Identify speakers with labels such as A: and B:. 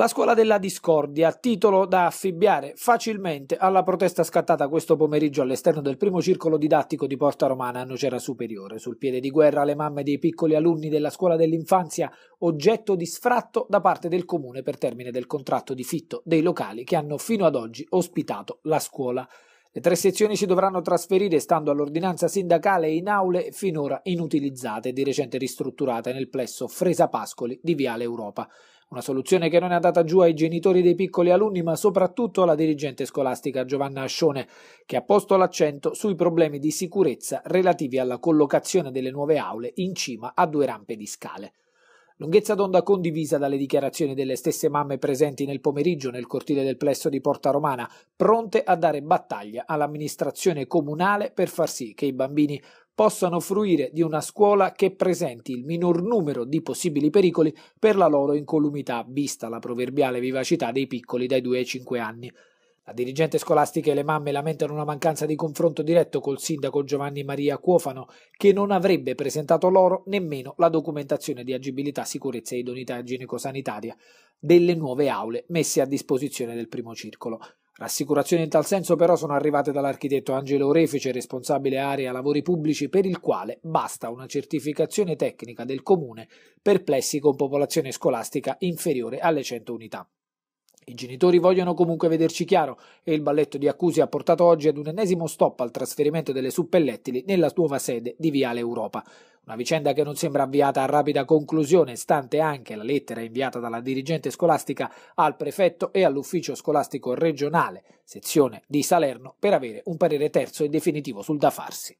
A: La scuola della discordia, titolo da affibbiare facilmente alla protesta scattata questo pomeriggio all'esterno del primo circolo didattico di Porta Romana a Nocera Superiore. Sul piede di guerra le mamme dei piccoli alunni della scuola dell'infanzia, oggetto di sfratto da parte del comune per termine del contratto di fitto dei locali che hanno fino ad oggi ospitato la scuola. Le tre sezioni si dovranno trasferire, stando all'ordinanza sindacale, in aule finora inutilizzate e di recente ristrutturate nel plesso Fresa Pascoli di Viale Europa. Una soluzione che non è andata giù ai genitori dei piccoli alunni, ma soprattutto alla dirigente scolastica Giovanna Ascione, che ha posto l'accento sui problemi di sicurezza relativi alla collocazione delle nuove aule in cima a due rampe di scale. Lunghezza d'onda condivisa dalle dichiarazioni delle stesse mamme presenti nel pomeriggio nel cortile del plesso di Porta Romana, pronte a dare battaglia all'amministrazione comunale per far sì che i bambini possano fruire di una scuola che presenti il minor numero di possibili pericoli per la loro incolumità, vista la proverbiale vivacità dei piccoli dai 2 ai 5 anni. La dirigente scolastica e le mamme lamentano una mancanza di confronto diretto col sindaco Giovanni Maria Cuofano, che non avrebbe presentato loro nemmeno la documentazione di agibilità, sicurezza e idoneità ginecosanitaria delle nuove aule messe a disposizione del primo circolo. Rassicurazioni in tal senso però sono arrivate dall'architetto Angelo Orefice, responsabile area lavori pubblici, per il quale basta una certificazione tecnica del comune per plessi con popolazione scolastica inferiore alle 100 unità. I genitori vogliono comunque vederci chiaro e il balletto di Accusi ha portato oggi ad un ennesimo stop al trasferimento delle suppellettili nella nuova sede di Viale Europa. Una vicenda che non sembra avviata a rapida conclusione, stante anche la lettera inviata dalla dirigente scolastica al prefetto e all'ufficio scolastico regionale, sezione di Salerno, per avere un parere terzo e definitivo sul da farsi.